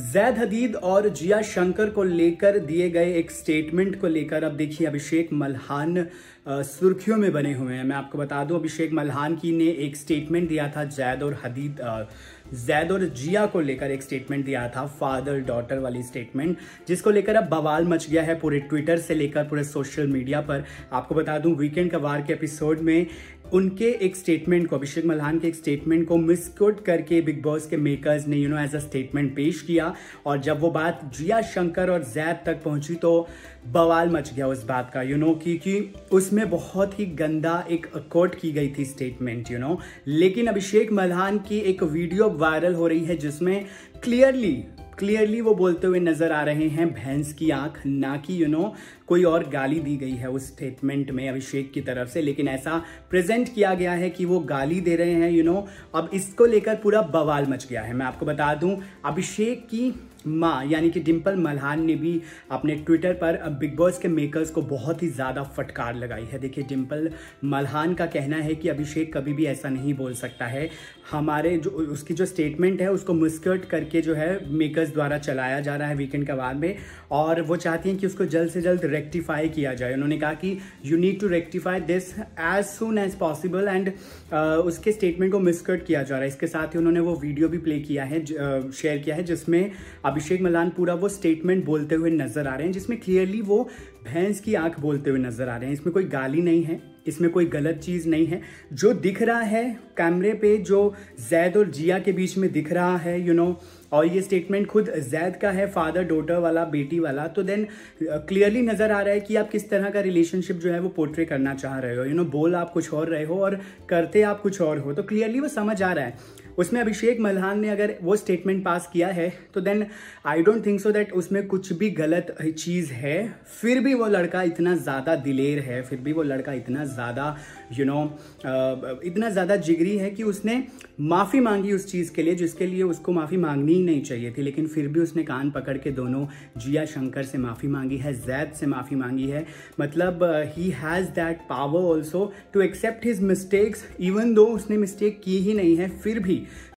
जैद हदीद और जिया शंकर को लेकर दिए गए एक स्टेटमेंट को लेकर अब देखिए अभिषेक मल्हान सुर्खियों में बने हुए हैं मैं आपको बता दूं अभिषेक मल्हान की ने एक स्टेटमेंट दिया था जैद और हदीद जैद और जिया को लेकर एक स्टेटमेंट दिया था फादर डॉटर वाली स्टेटमेंट जिसको लेकर अब बवाल मच गया है पूरे ट्विटर से लेकर पूरे सोशल मीडिया पर आपको बता दूं वीकेंड का वार के एपिसोड में उनके एक स्टेटमेंट को अभिषेक मल्हान के एक स्टेटमेंट को मिसकोट करके बिग बॉस के मेकर्स ने you know as a statement पेश किया और जब वो बात जिया शंकर और जैद तक पहुंची तो बवाल मच गया उस बात का यू नो क्योंकि उसमें बहुत ही गंदा एक कोट की गई थी स्टेटमेंट यू नो लेकिन अभिषेक मल्हान की एक वीडियो वायरल हो रही है जिसमें क्लियरली क्लियरली वो बोलते हुए नजर आ रहे हैं भैंस की आंख ना कि यू नो कोई और गाली दी गई है उस स्टेटमेंट में अभिषेक की तरफ से लेकिन ऐसा प्रेजेंट किया गया है कि वो गाली दे रहे हैं यू नो अब इसको लेकर पूरा बवाल मच गया है मैं आपको बता दूं अभिषेक की माँ यानी कि डिम्पल मल्हान ने भी अपने ट्विटर पर बिग बॉस के मेकर्स को बहुत ही ज़्यादा फटकार लगाई है देखिए डिम्पल मल्हान का कहना है कि अभिषेक कभी भी ऐसा नहीं बोल सकता है हमारे जो उसकी जो स्टेटमेंट है उसको मुस्कर्ट करके जो है मेकर्स द्वारा चलाया जा रहा है वीकेंड के बाद में और वो चाहती हैं कि उसको जल्द से जल्द रेक्टिफाई किया जाए उन्होंने कहा कि you need to rectify this as soon as possible and उसके स्टेटमेंट को मिसकट किया जा रहा है इसके साथ ही उन्होंने वो वीडियो भी प्ले किया है शेयर uh, किया है जिसमें अभिषेक मलान पूरा वो स्टेटमेंट बोलते हुए नजर आ रहे हैं जिसमें क्लियरली वो भैंस की आंख बोलते हुए नजर आ रहे हैं इसमें कोई गाली नहीं है इसमें कोई गलत चीज़ नहीं है जो दिख रहा है कैमरे पे जो जैद और जिया के बीच में दिख रहा है यू you नो know, और ये स्टेटमेंट खुद जैद का है फादर डोटर वाला बेटी वाला तो देन क्लियरली नज़र आ रहा है कि आप किस तरह का रिलेशनशिप जो है वो पोर्ट्रे करना चाह रहे हो यू नो बोल आप कुछ और रहे हो और करते आप कुछ और हो तो क्लियरली वो समझ आ रहा है उसमें अभिषेक मल्हान ने अगर वो स्टेटमेंट पास किया है तो then I don't think so that उसमें कुछ भी गलत चीज़ है फिर भी वो लड़का इतना ज़्यादा दिलेर है फिर भी वो लड़का इतना ज़्यादा यू नो इतना ज़्यादा जिगरी है कि उसने माफ़ी मांगी उस चीज़ के लिए जिसके लिए उसको माफ़ी मांगनी होनी नहीं चाहिए थी लेकिन फिर भी उसने कान पकड़ के दोनों जिया शंकर से माफ़ी मांगी है जैद से माफ़ी मांगी है मतलब he has that power also to accept his mistakes even though उसने मिस्टेक की ही नहीं है फिर भी